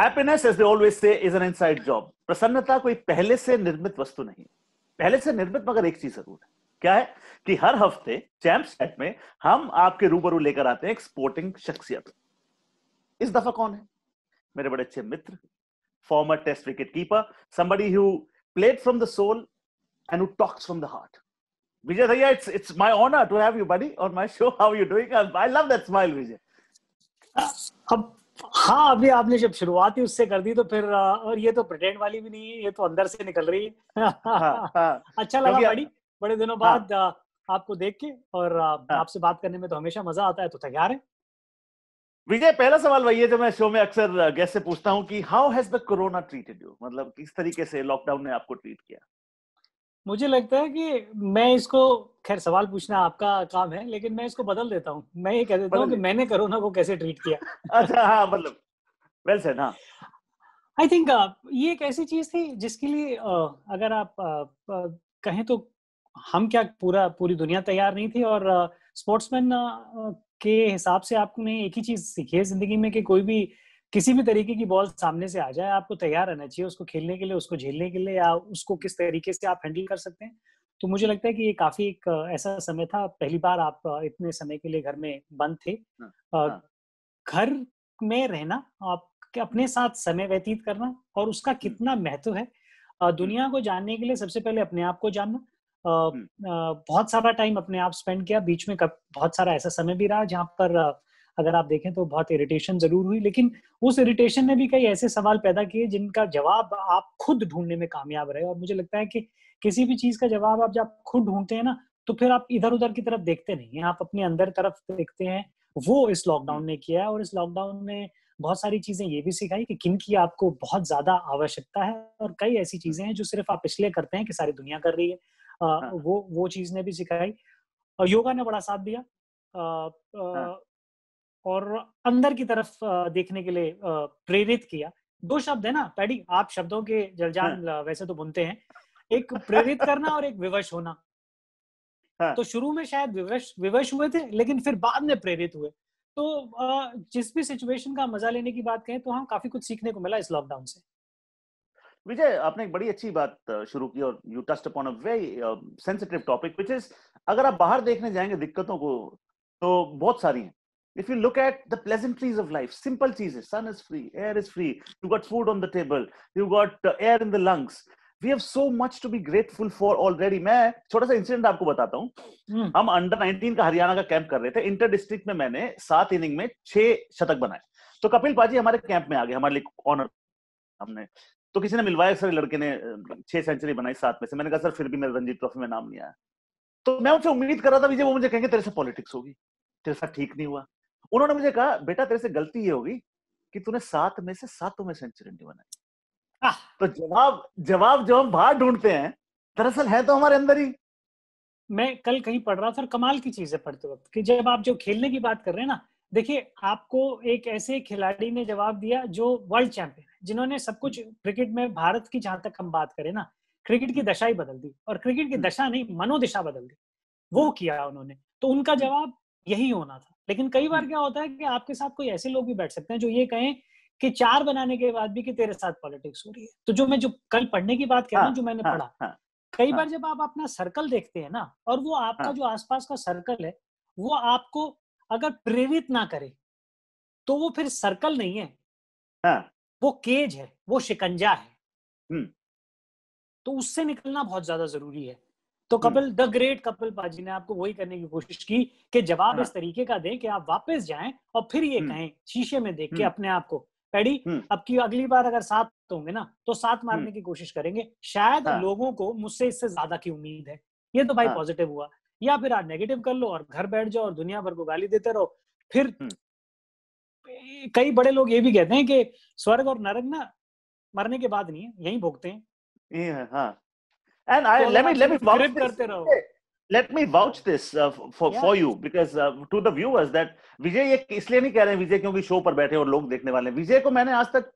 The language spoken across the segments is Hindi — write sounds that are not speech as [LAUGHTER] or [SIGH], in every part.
Happiness as they always say is an inside job प्रसन्नता कोई पहले से निर्मित वस्तु नहीं पहले से निर्मित मगर एक चीज जरूर है क्या है कि हर हफ्ते चैंप सेट में हम आपके रूबरू लेकर आते हैं एक स्पोर्टिंग शख्सियत इस दफा कौन है मेरे बड़े अच्छे मित्र former test wicket keeper somebody who played from the soul and who talks from the heart Vijay भैया it's it's my honour to have you buddy on my show how are you doing I love that smile Vijay अब हाँ अभी आपने जब शुरुआत ही उससे कर दी तो फिर और ये तो प्रिटेंड वाली भी नहीं है ये तो अंदर से निकल रही है हाँ, हाँ, [LAUGHS] अच्छा लगा बड़ी बड़े दिनों हाँ। बाद आपको देख के और हाँ। आपसे बात करने में तो हमेशा मजा आता है तो तैयार है विजय पहला सवाल वही है जो मैं शो में अक्सर गेस्ट से पूछता हूँ कि how has the corona treated you मतलब किस तरीके से लॉकडाउन ने आपको ट्रीट किया मुझे लगता है कि मैं इसको खैर सवाल पूछना आपका काम है लेकिन मैं इसको बदल देता हूँ मैं ये कह देता हूँ कि मैंने कोरोना को कैसे ट्रीट किया [LAUGHS] अच्छा हाँ मतलब वेल सर हाँ आई थिंक uh, ये एक ऐसी चीज थी जिसके लिए uh, अगर आप uh, कहें तो हम क्या पूरा पूरी दुनिया तैयार नहीं थी और स्पोर्ट्समैन के हिसाब से आपने एक ही चीज सीखी है जिंदगी में कि कोई भी किसी भी तरीके की बॉल सामने से आ जाए आपको तैयार रहना चाहिए उसको खेलने के लिए उसको झेलने के लिए या उसको किस तरीके से आप हैंडल कर सकते हैं तो मुझे लगता है कि ये काफी एक ऐसा समय था पहली बार आप इतने समय के लिए घर में बंद थे हाँ, हाँ। घर में रहना आप अपने साथ समय व्यतीत करना और उसका कितना महत्व है दुनिया को जानने के लिए सबसे पहले अपने आप को जानना बहुत सारा टाइम अपने आप स्पेंड किया बीच में बहुत सारा ऐसा समय भी रहा जहाँ पर अगर आप देखें तो बहुत इरिटेशन जरूर हुई लेकिन उस इरिटेशन ने भी कई ऐसे सवाल पैदा किए जिनका जवाब आप खुद ढूंढने में कामयाब रहे और मुझे लगता है कि किसी भी चीज का जवाब आप जब खुद ढूंढते हैं ना तो फिर आप इधर उधर की तरफ देखते नहीं है आप अपने अंदर तरफ देखते हैं वो इस लॉकडाउन ने किया है और इस लॉकडाउन ने बहुत सारी चीजें ये भी सिखाई कि किन की आपको बहुत ज्यादा आवश्यकता है और कई ऐसी चीजें हैं जो सिर्फ आप इसलिए करते हैं कि सारी दुनिया कर रही है आ, हाँ। वो वो चीज ने भी सिखाई और योगा ने बड़ा साथ दिया आ, आ, और अंदर की तरफ देखने के लिए प्रेरित किया दो शब्द है ना पैडी आप शब्दों के जलजान हाँ। वैसे तो बुनते हैं एक प्रेरित करना और एक विवश होना हाँ। तो शुरू में शायद विवश विवश हुए थे लेकिन फिर बाद में प्रेरित हुए तो जिस भी सिचुएशन का मजा लेने की बात कहें तो हम हाँ, काफी कुछ सीखने को मिला इस लॉकडाउन से विजय आपने एक बड़ी अच्छी बात शुरू की और you touched upon a very sensitive topic which is अगर आप बाहर देखने जाएंगे दिक्कतों को तो बहुत सारी हैं if you look at the pleasantries of life, simple cheeses, sun is free, air is free, you've got food on the table, you've got uh, air in the lungs. We have so much to be grateful for already मैं छोटा सा इंसिडेंट आपको बताता हूँ hmm. हम अंडर 19 का हरियाणा का कैंप कर रहे थे इंटर डिस्ट्रिक्ट में मैंने सात इनिंग में छह शतक बनाए तो कपिल पाजी हमारे कैंप में आ गए हमारे लिए ऑनर हमने तो किसी ने मिलवाया सर लड़के ने छह सेंचुरी बनाई सात में से मैंने कहा सर फिर भी मेरे रणजी ट्रॉफी में नाम नहीं आया तो मैं उनसे उम्मीद कर रहा था विजय वो मुझे कहेंगे तेरे से पॉलिटिक्स होगी तेरे साथ ठीक नहीं हुआ उन्होंने मुझे कहा बेटा तेरे से गलती ये होगी कि तूने सात में से सातों में सेंचुरी नहीं बनाई तो जवाब जवाब जो हम बाहर ढूंढते हैं दरअसल है तो हमारे अंदर ही मैं कल कहीं पढ़ रहा था और कमाल की चीज है पढ़ते वक्त कि जब आप जो खेलने की बात कर रहे हैं ना देखिए आपको एक ऐसे खिलाड़ी ने जवाब दिया जो वर्ल्ड चैंपियन है जिन्होंने सब कुछ क्रिकेट में भारत की जहां तक हम बात करें ना क्रिकेट की दशा ही बदल दी और क्रिकेट की हम्म। दशा नहीं मनोदिशा बदल दी वो किया उन्होंने तो उनका हम्म। जवाब यही होना था लेकिन कई बार क्या होता है कि आपके साथ कोई ऐसे लोग भी बैठ सकते हैं जो ये कहें कि चार बनाने के बाद भी कि तेरे साथ पॉलिटिक्स हो रही है तो जो मैं जो कल पढ़ने की बात कह रहा हूँ हाँ, जो मैंने हाँ, पढ़ा हाँ, कई बार जब आप अपना सर्कल देखते हैं ना और वो आपका जो आसपास का सर्कल है वो आपको अगर प्रेरित ना करे तो वो फिर सर्कल नहीं है वो केज है वो शिकंजा है तो उससे निकलना बहुत ज्यादा जरूरी है तो हम्म। कपिल द ग्रेट कपिल पाजी ने आपको वही करने की कोशिश की कि जवाब हाँ। इस तरीके का दें कि आप वापस जाएं और फिर ये हम्म। कहें शीशे में देख के हम्म। अपने आप को पैडी अब की अगली बार अगर साथ होंगे ना तो साथ मारने की कोशिश करेंगे शायद हाँ। लोगों को मुझसे इससे ज्यादा की उम्मीद है ये तो भाई पॉजिटिव हाँ। हुआ या फिर आप नेगेटिव कर लो और घर बैठ जाओ और दुनिया भर को गाली देते रहो फिर कई बड़े लोग ये भी कहते हैं कि स्वर्ग और नरक ना मरने के बाद नहीं है यही भोगते हैं And I so let me let me vouch this. Let me vouch this uh, for yeah. for you because uh, to the viewers that विजय ये इसलिए नहीं कह रहे हैं विजय क्योंकि शो पर बैठे और लोग देखने वाले हैं विजय को मैंने आज तक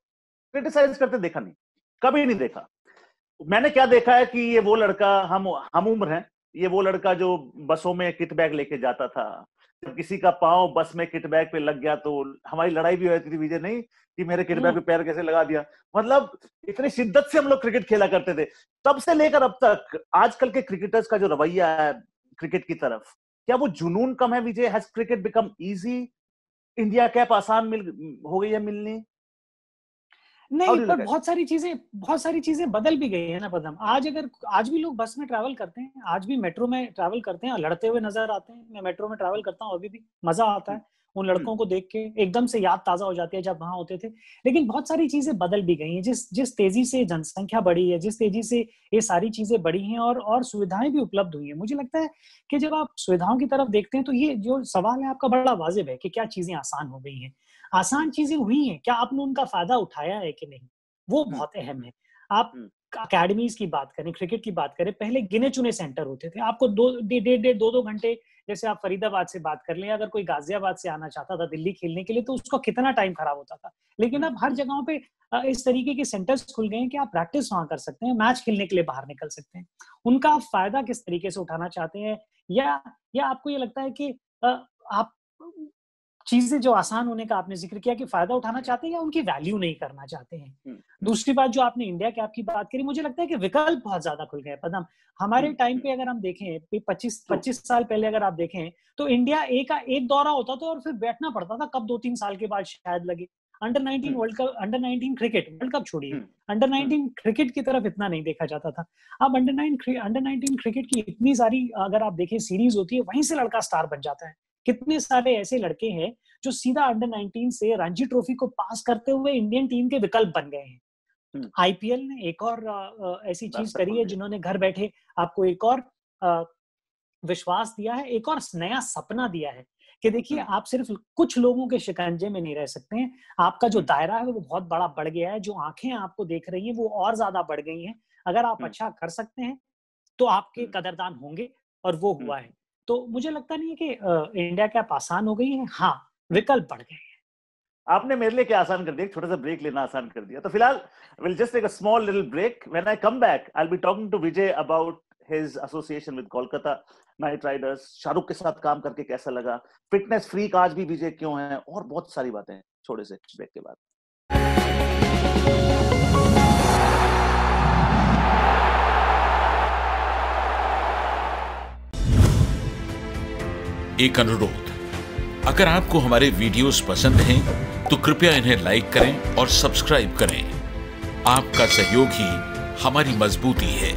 क्रिटिसाइज करते देखा नहीं कभी नहीं देखा मैंने क्या देखा है कि ये वो लड़का हम हम उम्र है ये वो लड़का जो बसों में किट बैग लेके जाता था जब किसी का पाओ बस में किटबैग पे लग गया तो हमारी लड़ाई भी हो जाती थी विजय नहीं कि मेरे किटबैग हम्म। पे पैर कैसे लगा दिया मतलब इतनी शिद्दत से हम लोग क्रिकेट खेला करते थे तब से लेकर अब तक आजकल के क्रिकेटर्स का जो रवैया है क्रिकेट की तरफ क्या वो जुनून कम है Vijay has cricket become easy India cap आसान मिल हो गई है मिलनी नहीं पर बहुत सारी चीजें बहुत सारी चीजें बदल भी गई है ना पदम आज अगर आज भी लोग बस में ट्रैवल करते हैं आज भी मेट्रो में ट्रैवल करते हैं लड़ते हुए नजर आते हैं मैं मेट्रो में ट्रैवल करता हूँ अभी भी मजा आता है हम्म। उन लड़कों को देख के एकदम से याद ताजा हो जाती है जब वहां होते थे लेकिन बहुत सारी चीजें बदल भी गई हैं जिस जिस तेजी से जनसंख्या बढ़ी है जिस तेजी से ये सारी चीजें बढ़ी हैं और और सुविधाएं भी उपलब्ध हुई है मुझे लगता है कि जब आप सुविधाओं की तरफ देखते हैं तो ये जो सवाल है आपका बड़ा वाजिब है कि क्या चीजें आसान हो गई हैं आसान चीजें हुई हैं क्या आपने उनका फायदा उठाया है कि नहीं वो बहुत अहम है आप अकेडमीज की बात करें क्रिकेट की बात करें पहले गिने चुने सेंटर होते थे आपको दो डेढ़ डेढ़ दो दो घंटे जैसे आप फरीदाबाद से बात कर लें अगर कोई गाजियाबाद से आना चाहता था दिल्ली खेलने के लिए तो उसका कितना टाइम खराब होता था लेकिन अब हर जगहों पे इस तरीके के सेंटर्स खुल गए हैं कि आप प्रैक्टिस वहां कर सकते हैं मैच खेलने के लिए बाहर निकल सकते हैं उनका आप फायदा किस तरीके से उठाना चाहते हैं या या आपको ये लगता है कि आप चीजें जो आसान होने का आपने जिक्र किया कि फायदा उठाना चाहते हैं या उनकी वैल्यू नहीं करना चाहते हैं हम्म। दूसरी बात जो आपने इंडिया के आपकी बात करी मुझे लगता है कि विकल्प बहुत ज्यादा खुल गए पदम हमारे टाइम हम्म, हम्म। पे अगर हम देखें पच्चीस तो पच्चीस साल पहले अगर आप देखें तो इंडिया ए का एक दौरा होता था और फिर बैठना पड़ता था कब दो तीन साल के बाद शायद लगे under nineteen world cup under nineteen cricket world cup छोड़िए अंडर नाइनटीन क्रिकेट की तरफ इतना नहीं देखा जाता था अब under nine under nineteen cricket की इतनी सारी अगर आप देखें सीरीज होती है वहीं से लड़का स्टार बन जाता है कितने सारे ऐसे लड़के हैं जो सीधा अंडर 19 से रणजी ट्रॉफी को पास करते हुए इंडियन टीम के विकल्प बन गए हैं आईपीएल हम्म। ने एक और ऐसी चीज तो करी है जिन्होंने घर बैठे आपको एक और विश्वास दिया है एक और नया सपना दिया है कि देखिए हम्म। आप सिर्फ कुछ लोगों के शिकंजे में नहीं रह सकते हैं आपका जो हम्म। दायरा है वो बहुत बड़ा बढ़ गया है जो आंखें आपको देख रही हैं वो और ज्यादा बढ़ गई हैं अगर आप अच्छा कर सकते हैं तो आपके कदरदान होंगे और वो हुआ है तो मुझे लगता नहीं है कि इंडिया के ऐप आसान हो गई है हाँ विकल्प बढ़ गए हैं आपने मेरे लिए क्या आसान कर दिया छोटा सा ब्रेक लेना आसान कर दिया तो फिलहाल will just take a small little break when I come back I will be talking to Vijay about his association with Kolkata Knight Riders Shahrukh के साथ काम करके कैसा लगा फिटनेस फ्रीक आज भी विजय क्यों है और बहुत सारी बातें छोटे से ब्रेक के बाद एक अनुरोध अगर आपको हमारे वीडियोस पसंद हैं तो कृपया इन्हें लाइक करें और सब्सक्राइब करें आपका सहयोग ही हमारी मजबूती है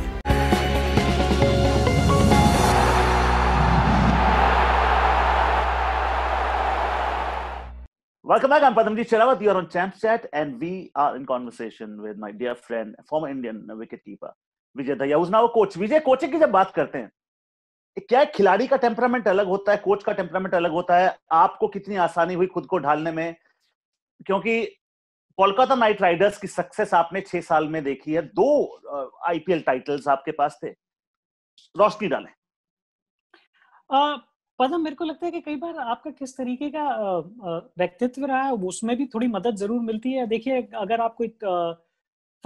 Welcome back. I'm Padamji You are on Champ Chat, and we are in conversation with my dear friend, former Indian wicketkeeper Vijay Daya, who's now a coach. Vijay, coaching की जब बात करते हैं क्या खिलाड़ी का टेम्परामेंट अलग होता है कोच का टेम्परामेंट अलग होता है आपको कितनी आसानी हुई खुद को ढालने में क्योंकि कोलकाता नाइट राइडर्स की सक्सेस आपने छह साल में देखी है दो आईपीएल टाइटल्स आपके पास थे रोशनी डालें पता मेरे को लगता है कि कई बार आपका किस तरीके का व्यक्तित्व रहा है उसमें भी थोड़ी मदद जरूर मिलती है देखिए अगर आप कोई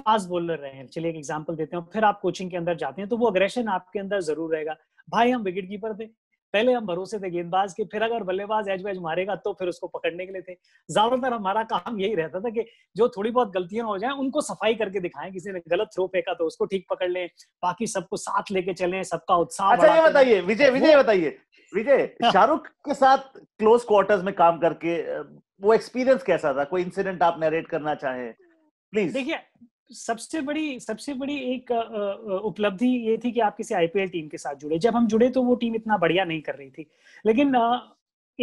फास्ट बॉलर रहे हैं चलिए एक एग्जांपल देते हैं फिर आप कोचिंग के अंदर जाते हैं तो वो अग्रेशन आपके अंदर जरूर रहेगा भाई हम विकेट कीपर थे पहले हम भरोसे थे गेंदबाज के फिर अगर बल्लेबाज एज वैज मारेगा तो फिर उसको पकड़ने के लिए थे ज्यादातर हमारा काम यही रहता था कि जो थोड़ी बहुत गलतियां हो जाए उनको सफाई करके दिखाएं किसी ने गलत थ्रो फेंका तो उसको ठीक पकड़ लें बाकी सबको साथ लेके चले सबका उत्साह अच्छा ये बताइए विजय विजय बताइए विजय हाँ। शाहरुख के साथ क्लोज क्वार्टर्स में काम करके वो एक्सपीरियंस कैसा था कोई इंसिडेंट आप नरेट करना चाहें प्लीज देखिए सबसे बड़ी सबसे बड़ी एक उपलब्धि ये थी कि आप किसी आईपीएल टीम के साथ जुड़े जब हम जुड़े तो वो टीम इतना बढ़िया नहीं कर रही थी लेकिन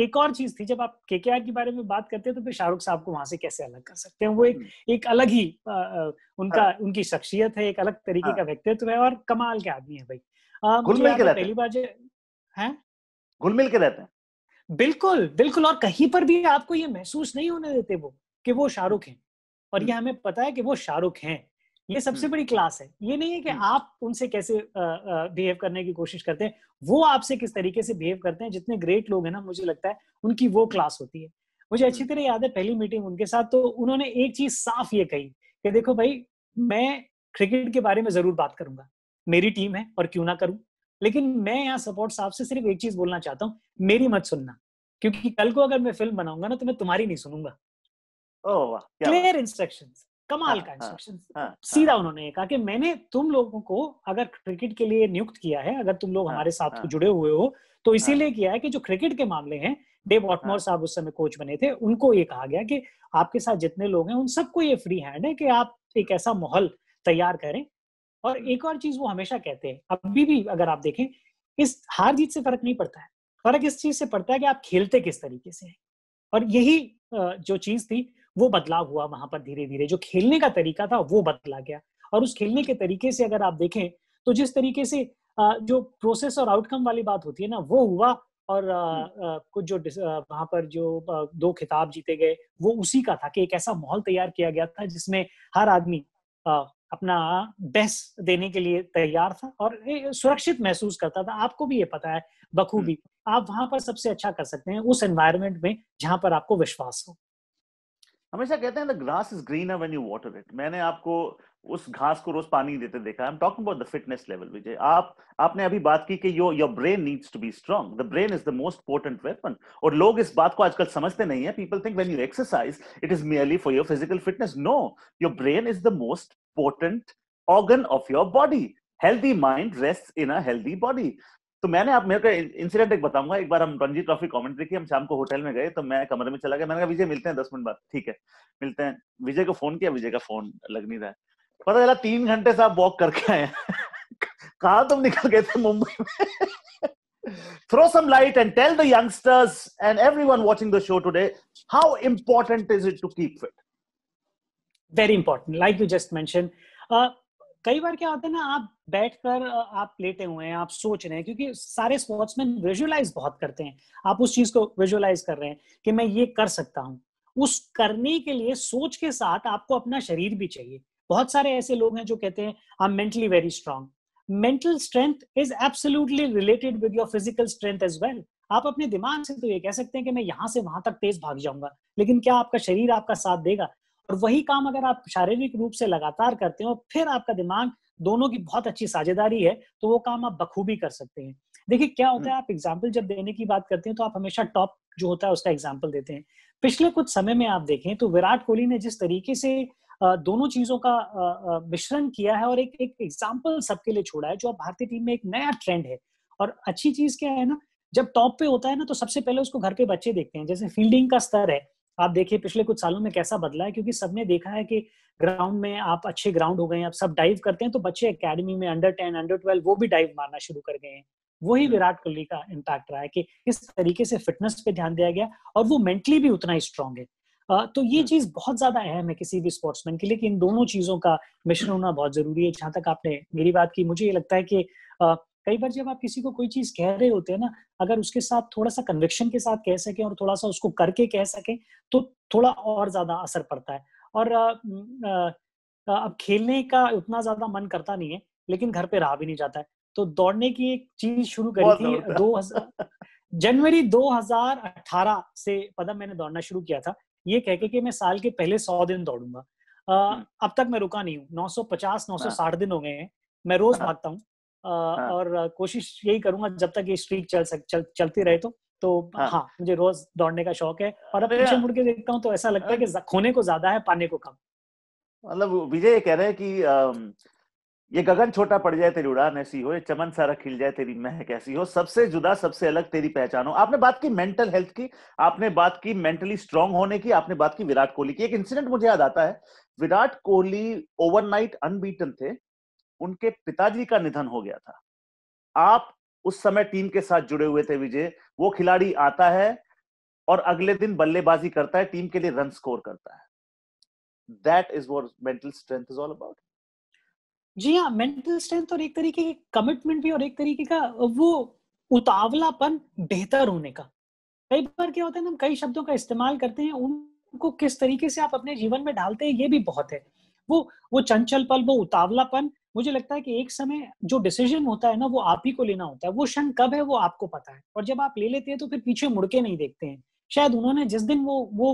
एक और चीज थी जब आप के के के बारे में बात करते हैं तो फिर शाहरुख साहब को वहां से कैसे अलग कर सकते हैं वो एक हम्म। एक अलग ही उनका हाँ। उनकी शख्सियत है एक अलग तरीके हाँ। का व्यक्तित्व है और कमाल के आदमी है भाई पहली बार है घुल मिल के रहते हैं बिल्कुल बिल्कुल और कहीं पर भी आपको ये महसूस नहीं होने देते वो कि वो शाहरुख हम्म। हैं और हम्म। ये हमें पता है कि वो शाहरुख हैं ये सबसे हम्म। बड़ी क्लास है ये नहीं है कि हम्म। आप उनसे कैसे बिहेव करने की कोशिश करते हैं वो आपसे किस तरीके से बिहेव करते हैं जितने ग्रेट लोग हैं ना मुझे लगता है उनकी वो क्लास होती है मुझे अच्छी तरह याद है पहली मीटिंग उनके साथ तो उन्होंने एक चीज साफ ये कही कि देखो भाई मैं क्रिकेट के बारे में जरूर बात करूंगा मेरी टीम है और क्यों ना करूं लेकिन मैं यहाँ सपोर्ट साहब से सिर्फ एक चीज बोलना चाहता हूँ मेरी मत सुनना क्योंकि कल को अगर मैं फिल्म बनाऊंगा ना तो मैं तुम्हारी नहीं सुनूंगा क्लियर इंस्ट्रक्शन हाँ, कमाल का हाँ, इंस्ट्रक्शन हाँ, सीधा उन्होंने कहा कि मैंने तुम लोगों को अगर क्रिकेट के लिए नियुक्त किया है अगर तुम लोग हमारे साथ जुड़े हुए हो तो इसीलिए किया है कि जो क्रिकेट के मामले हैं डेव वॉटमोर साहब उस समय कोच बने थे उनको ये कहा गया कि आपके साथ जितने लोग हैं उन सबको ये फ्री हैंड है कि आप एक ऐसा माहौल तैयार करें और एक और चीज वो हमेशा कहते हैं अभी भी अगर आप देखें इस हार जीत से फर्क नहीं पड़ता है फर्क इस चीज से पड़ता है कि आप खेलते किस तरीके से हैं और यही जो चीज थी वो बदलाव हुआ वहां पर धीरे धीरे जो खेलने का तरीका था वो बदला गया और उस खेलने के तरीके से अगर आप देखें तो जिस तरीके से जो प्रोसेस और आउटकम वाली बात होती है ना वो हुआ और हम्म। कुछ जो वहां पर जो दो खिताब जीते गए वो उसी का था कि एक ऐसा माहौल तैयार किया गया था जिसमें हर आदमी अपना बेस्ट देने के लिए तैयार था और सुरक्षित महसूस करता था आपको भी ये पता है बखूबी हम्म। आप वहां पर सबसे अच्छा कर सकते हैं उस एनवायरमेंट में जहां पर आपको विश्वास हो हमेशा कहते हैं the grass is green when you water it मैंने आपको उस घास को रोज पानी देते देखा I am talking about the fitness level Vijay आप आपने अभी बात की कि your your brain needs to be strong the brain is the most important weapon और लोग इस बात को आजकल समझते नहीं है people think when you exercise it is merely for your physical fitness no your brain is the most important organ of your body healthy mind rest in a healthy body तो मैंने आप मेरे को इंसिडेंट एक बताऊंगा एक बार हम रणजी ट्रॉफी कमेंट्री की हम शाम को होटल में गए तो मैं कमरे में चला गया मैंने कहा विजय मिलते हैं दस मिनट बाद ठीक है मिलते हैं विजय को फोन किया विजय का फोन लग नहीं रहा है पता चला तीन घंटे से आप वॉक करके आए [LAUGHS] कहा तुम निकल गए थे मुंबई में throw some light and tell the youngsters and everyone watching the show today how important is it to keep fit very important like you just मैं कई बार क्या होता है ना आप बैठकर आप लेटे हुए हैं आप सोच रहे हैं क्योंकि सारे स्पोर्ट्समैन विजुअलाइज बहुत करते हैं आप उस चीज को विजुअलाइज कर रहे हैं कि मैं ये कर सकता हूँ उस करने के लिए सोच के साथ आपको अपना शरीर भी चाहिए बहुत सारे ऐसे लोग हैं जो कहते हैं I am mentally very strong mental strength is absolutely related with your physical strength as well आप अपने दिमाग से तो ये कह सकते हैं कि मैं यहां से वहां तक तेज भाग जाऊंगा लेकिन क्या आपका शरीर आपका साथ देगा और वही काम अगर आप शारीरिक रूप से लगातार करते हो फिर आपका दिमाग दोनों की बहुत अच्छी साझेदारी है तो वो काम आप बखूबी कर सकते हैं देखिए क्या होता है हम्म। आप एग्जाम्पल जब देने की बात करते हैं तो आप हमेशा टॉप जो होता है उसका एग्जाम्पल देते हैं पिछले कुछ समय में आप देखें तो विराट कोहली ने जिस तरीके से दोनों चीजों का मिश्रण किया है और एक एक एग्जाम्पल सबके लिए छोड़ा है जो अब भारतीय टीम में एक नया ट्रेंड है और अच्छी चीज क्या है ना जब टॉप पे होता है ना तो सबसे पहले उसको घर के बच्चे देखते हैं जैसे फील्डिंग का स्तर है आप देखिए पिछले कुछ सालों में कैसा बदला है क्योंकि सबने देखा है कि ग्राउंड में आप अच्छे ग्राउंड हो गए हैं आप सब डाइव करते हैं तो बच्चे एकेडमी में अंडर टेन अंडर ट्वेल्व वो भी डाइव मारना शुरू कर गए हैं वही हम्म। विराट कोहली का इम्पैक्ट रहा है कि किस तरीके से फिटनेस पे ध्यान दिया गया और वो मेंटली भी उतना ही स्ट्रांग है तो ये हम्म। चीज बहुत ज्यादा अहम है किसी भी स्पोर्ट्समैन के लिए कि इन दोनों चीजों का मिश्रण होना बहुत जरूरी है जहां तक आपने मेरी बात की मुझे ये लगता है कि कई बार जब आप किसी को कोई चीज कह रहे होते हैं ना अगर उसके साथ थोड़ा सा कन्विक्शन के साथ कह सके और थोड़ा सा उसको करके कह सके तो थोड़ा और ज्यादा असर पड़ता है और अब खेलने का उतना ज्यादा मन करता नहीं है लेकिन घर पे रहा भी नहीं जाता है तो दौड़ने की एक चीज शुरू करी थी दो [LAUGHS] जनवरी 2018 से पता मैंने दौड़ना शुरू किया था ये कह के कि मैं साल के पहले सौ दिन दौड़ूंगा अब तक मैं रुका नहीं हूँ 950 960 हाँ। दिन हो गए हैं मैं रोज हाँ। भागता हूँ हाँ. और कोशिश यही करूंगा जब तक ये स्ट्रीक चल सक चल, चलती रहे तो तो हाँ, हाँ मुझे रोज दौड़ने का शौक है और अब पीछे मुड़ के देखता हूँ तो ऐसा लगता है हाँ। कि खोने को ज्यादा है पाने को कम मतलब विजय कह रहे हैं कि ये गगन छोटा पड़ जाए तेरी उड़ान ऐसी हो ये चमन सारा खिल जाए तेरी महक ऐसी हो सबसे जुदा सबसे अलग तेरी पहचान हो आपने बात की मेंटल हेल्थ की आपने बात की मेंटली स्ट्रांग होने की आपने बात की विराट कोहली की एक इंसिडेंट मुझे याद आता है विराट कोहली ओवरनाइट अनबीटन थे उनके पिताजी का निधन हो गया था आप उस समय टीम के साथ जुड़े हुए थे विजय वो खिलाड़ी आता है और अगले दिन बल्लेबाजी करता है टीम के लिए रन स्कोर करता है that is what mental strength is all about जी हाँ मेंटल स्ट्रेंथ और एक तरीके की कमिटमेंट भी और एक तरीके का वो उतावलापन बेहतर होने का कई बार क्या होता है ना हम कई शब्दों का इस्तेमाल करते हैं उनको किस तरीके से आप अपने जीवन में डालते हैं ये भी बहुत है वो वो चंचल पल वो उतावलापन मुझे लगता है कि एक समय जो डिसीजन होता है ना वो आप ही को लेना होता है वो क्षण कब है वो आपको पता है और जब आप ले लेते हैं तो फिर पीछे मुड़ के नहीं देखते हैं शायद उन्होंने जिस दिन वो वो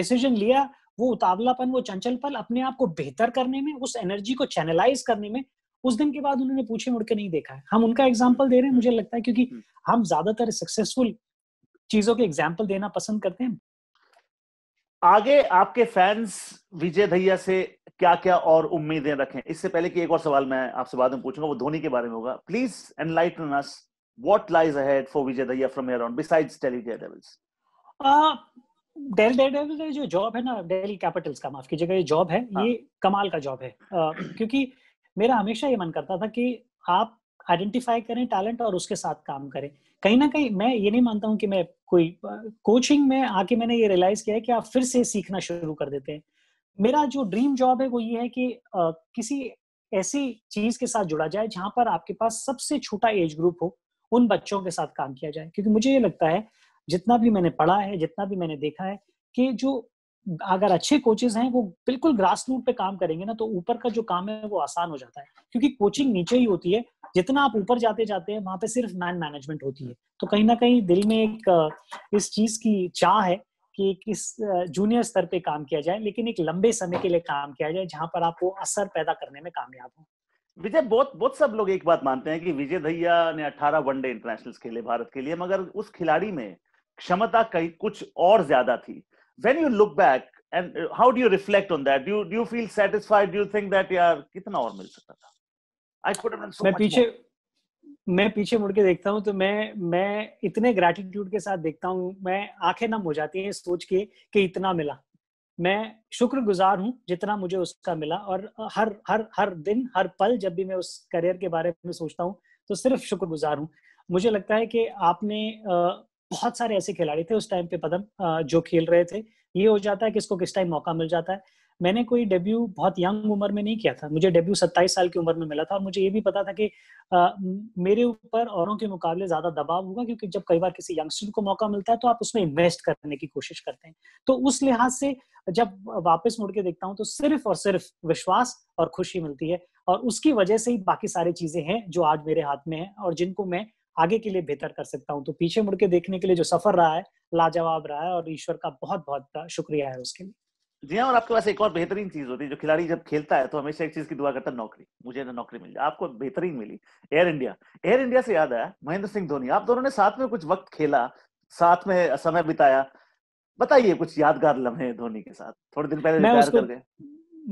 डिसीजन लिया वो उतावलापन वो चंचलपन अपने आप को बेहतर करने में उस एनर्जी को चैनलाइज करने में उस दिन के बाद उन्होंने पूछे मुड़ के नहीं देखा है हम उनका एग्जाम्पल दे रहे हैं मुझे लगता है क्योंकि हम्म। हम ज्यादातर सक्सेसफुल चीजों के एग्जाम्पल देना पसंद करते हैं आगे आपके फैंस विजय दहिया से क्या क्या और उम्मीदें रखें इससे पहले कि एक और सवाल मैं आपसे बाद में पूछूंगा वो धोनी के बारे में होगा please enlighten us what lies ahead for Vijay Dahiya from here on besides Delhi Daredevils? Uh, Delhi डेडेविल जो जॉब है ना डेली कैपिटल्स का माफ कीजिएगा ये जॉब है हाँ. ये कमाल का जॉब है uh, क्योंकि मेरा हमेशा ये मन करता था कि आप आइडेंटिफाई करें टैलेंट और उसके साथ काम करें कहीं ना कहीं मैं ये नहीं मानता हूँ कि मैं कोई कोचिंग में आके मैंने ये रियलाइज किया है कि आप फिर से सीखना शुरू कर देते हैं मेरा जो ड्रीम जॉब है वो ये है कि आ, किसी ऐसी चीज के साथ जुड़ा जाए जहां पर आपके पास सबसे छोटा एज ग्रुप हो उन बच्चों के साथ काम किया जाए क्योंकि मुझे ये लगता है जितना भी मैंने पढ़ा है जितना भी मैंने देखा है कि जो अगर अच्छे कोचेज हैं वो बिल्कुल ग्रास रूट पे काम करेंगे ना तो ऊपर का जो काम है वो आसान हो जाता है क्योंकि कोचिंग नीचे ही होती है जितना आप ऊपर जाते जाते हैं वहां पे सिर्फ मैन मैनेजमेंट होती है तो कहीं ना कहीं दिल में एक इस चीज की चाह है कि किस जूनियर स्तर पे काम किया जाए लेकिन एक लंबे समय के लिए काम किया जाए जहां पर आप वो असर पैदा करने में कामयाब हो विजय बहुत बहुत सब लोग एक बात मानते हैं कि विजय दहिया ने 18 वनडे इंटरनेशनल खेले भारत के लिए मगर उस खिलाड़ी में क्षमता कहीं कुछ और ज्यादा थी when you look back and how do you reflect on that do do feel satisfied do think that यार कितना और मिल सकता था I could have done so मैं पीछे more. मैं पीछे मुड़ के देखता हूँ तो मैं मैं इतने ग्रेटिट्यूड के साथ देखता हूँ मैं आंखें नम हो जाती हैं सोच के कि इतना मिला मैं शुक्रगुजार हूँ जितना मुझे उसका मिला और हर हर हर दिन हर पल जब भी मैं उस करियर के बारे में सोचता हूँ तो सिर्फ शुक्रगुजार हूँ मुझे लगता है कि आपने बहुत सारे ऐसे खिलाड़ी थे उस टाइम पे पदम जो खेल रहे थे ये हो जाता है कि इसको किस टाइम मौका मिल जाता है मैंने कोई डेब्यू बहुत यंग उम्र में नहीं किया था मुझे डेब्यू सत्ताईस साल की उम्र में मिला था और मुझे ये भी पता था कि आ, मेरे ऊपर औरों के मुकाबले ज्यादा दबाव होगा क्योंकि जब कई बार किसी यंगस्टर को मौका मिलता है तो आप उसमें इन्वेस्ट करने की कोशिश करते हैं तो उस लिहाज से जब वापस मुड़ के देखता हूँ तो सिर्फ और सिर्फ विश्वास और खुशी मिलती है और उसकी वजह से ही बाकी सारी चीजें हैं जो आज मेरे हाथ में है और जिनको मैं आगे के लिए बेहतर कर सकता हूँ तो पीछे मुड़ के देखने के लिए जो सफर रहा है लाजवाब रहा है और ईश्वर का बहुत बहुत शुक्रिया है उसके लिए जी हाँ और आपके पास एक और बेहतरीन चीज होती है जो खिलाड़ी जब खेलता है तो हमेशा एक चीज की दुआ करता है नौकरी मुझे ना नौकरी मिल जाए आपको बेहतरीन मिली एयर इंडिया एयर इंडिया से याद आया महेंद्र सिंह धोनी आप दोनों ने साथ में कुछ वक्त खेला साथ में समय बिताया बताइए कुछ यादगार लम्हे धोनी के साथ थोड़े दिन पहले कर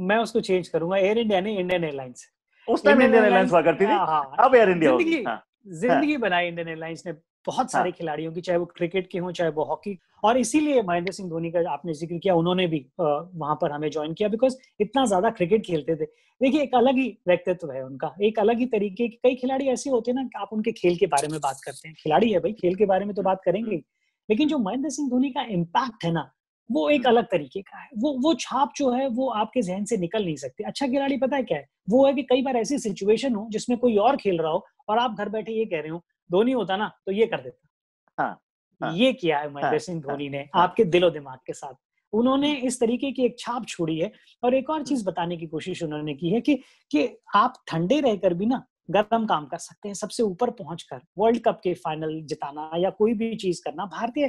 मैं उसको चेंज करूंगा एयर इंडिया नहीं इंडियन एयरलाइंस उस टाइम इंडियन एयरलाइंस हुआ करती थी हाँ, हाँ। अब एयर इंडिया हाँ। जिंदगी बनाई इंडियन एयरलाइंस ने बहुत हाँ। सारे हाँ. खिलाड़ियों की चाहे वो क्रिकेट के हों चाहे वो हॉकी और इसीलिए महेंद्र सिंह धोनी का आपने जिक्र किया उन्होंने भी वहां पर हमें ज्वाइन किया बिकॉज इतना ज्यादा क्रिकेट खेलते थे देखिए एक अलग ही व्यक्तित्व है उनका एक अलग ही तरीके की कई खिलाड़ी ऐसे होते हैं ना आप उनके खेल के बारे में बात करते हैं खिलाड़ी है भाई खेल के बारे में तो बात करेंगे लेकिन जो महेंद्र सिंह धोनी का इम्पैक्ट है ना वो एक हम्म। अलग तरीके का है वो वो छाप जो है वो आपके जहन से निकल नहीं सकती अच्छा खिलाड़ी पता है क्या है वो है कि कई बार ऐसी सिचुएशन हो जिसमें कोई और खेल रहा हो और आप घर बैठे ये कह रहे हो धोनी होता ना तो ये कर देता हाँ, हाँ, ये किया है महेंद्र हाँ, सिंह हाँ, धोनी ने हाँ। आपके दिलो दिमाग के साथ उन्होंने इस तरीके की एक छाप छोड़ी है और एक और चीज बताने की कोशिश उन्होंने की है कि कि आप ठंडे रहकर भी ना गर्म काम कर सकते हैं सबसे ऊपर पहुंचकर वर्ल्ड कप के फाइनल जिताना या कोई भी चीज करना भारतीय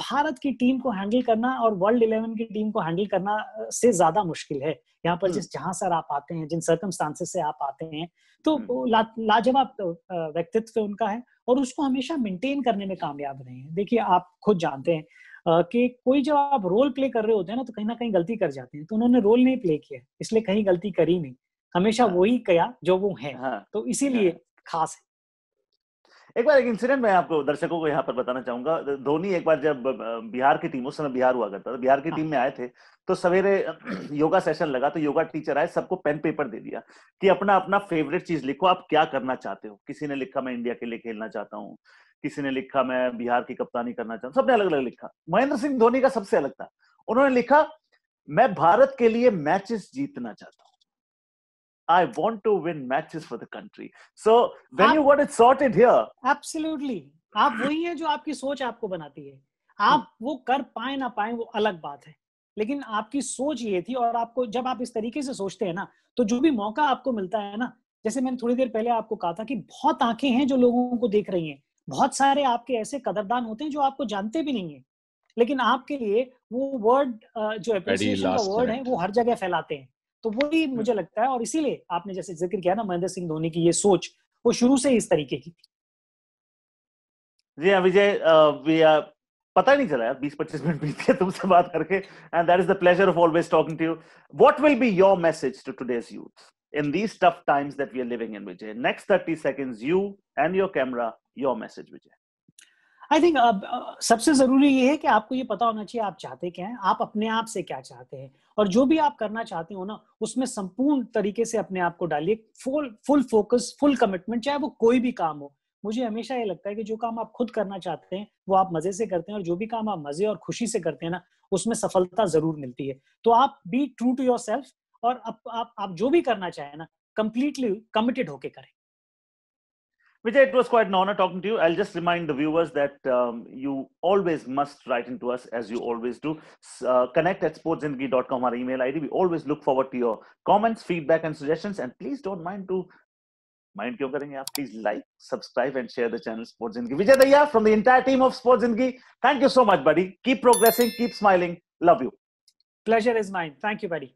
भारत की टीम को हैंडल करना और वर्ल्ड इलेवन की टीम को हैंडल करना से ज्यादा मुश्किल है यहाँ पर जिस हम्म। जहां सर आप आते हैं जिन सर्कमस्टांसेस से आप आते हैं तो हम्म। लाजवाब व्यक्तित्व उनका है और उसको हमेशा मेंटेन करने में कामयाब रहे हैं देखिए आप खुद जानते हैं कि कोई जब आप रोल प्ले कर रहे होते हैं ना तो कहीं ना कहीं गलती कर जाते हैं तो उन्होंने रोल नहीं प्ले किया इसलिए कहीं गलती करी नहीं हमेशा हाँ। वही कया जो वो है हाँ। तो इसीलिए हाँ। खास है एक बार एक इंसिडेंट मैं आपको दर्शकों को यहाँ पर बताना चाहूंगा धोनी एक बार जब बिहार की टीम उस समय बिहार हुआ करता था बिहार की हाँ। टीम में आए थे तो सवेरे [CLEARS THROAT] योगा सेशन लगा तो योगा टीचर आए सबको पेन पेपर दे दिया कि अपना अपना फेवरेट चीज लिखो आप क्या करना चाहते हो किसी ने लिखा मैं इंडिया के लिए खेलना चाहता हूँ किसी ने लिखा मैं बिहार की कप्तानी करना चाहता हूँ सबने अलग अलग लिखा महेंद्र सिंह धोनी का सबसे अलग था उन्होंने लिखा मैं भारत के लिए मैचेस जीतना चाहता हूँ I want to win matches for the country. So when आप, you got it sorted here. Absolutely. आप वही हैं जो आपकी सोच आपको बनाती है आप hmm. वो कर पाए ना पाए वो अलग बात है लेकिन आपकी सोच ये थी और आपको जब आप इस तरीके से सोचते हैं ना तो जो भी मौका आपको मिलता है ना जैसे मैंने थोड़ी देर पहले आपको कहा था कि बहुत आंखें हैं जो लोगों को देख रही हैं बहुत सारे आपके ऐसे कदरदान होते हैं जो आपको जानते भी नहीं है लेकिन आपके लिए वो वर्ड जो एप्रिसिएशन का वर्ड है वो हर जगह फैलाते हैं तो वही हम्म। मुझे लगता है और इसीलिए आपने जैसे जिक्र किया ना महेंद्र सिंह धोनी की ये सोच वो शुरू से इस तरीके की थी जी हाँ विजय पता नहीं चला बीस पच्चीस मिनट बीत गए तुमसे बात करके and that is the pleasure of always talking to you what will be your message to today's youth in these tough times that we are living in vijay next 30 seconds you and your camera your message vijay I think सबसे जरूरी ये है कि आपको ये पता होना चाहिए आप चाहते क्या हैं आप अपने आप से क्या चाहते हैं और जो भी आप करना चाहते हो ना उसमें संपूर्ण तरीके से अपने आप को डालिए full full focus full commitment चाहे वो कोई भी काम हो मुझे हमेशा ये लगता है कि जो काम आप खुद करना चाहते हैं वो आप मजे से करते हैं और जो भी काम आप मजे और खुशी से करते हैं ना उसमें सफलता जरूर मिलती है तो आप be true to yourself और आप, आप आप जो भी करना चाहें ना कंप्लीटली कमिटेड होके करें Vijay, it was quite an honor talking to you. I'll just remind the viewers that um, you always must write into us as you always do. Uh, connect at sportsindeed.com, our email ID. We always look forward to your comments, feedback, and suggestions. And please don't mind to mind your karenge please like subscribe and share the channel sports zindagi vijay from the entire team of sports zindagi thank you so much buddy keep progressing keep smiling love you pleasure is mine thank you buddy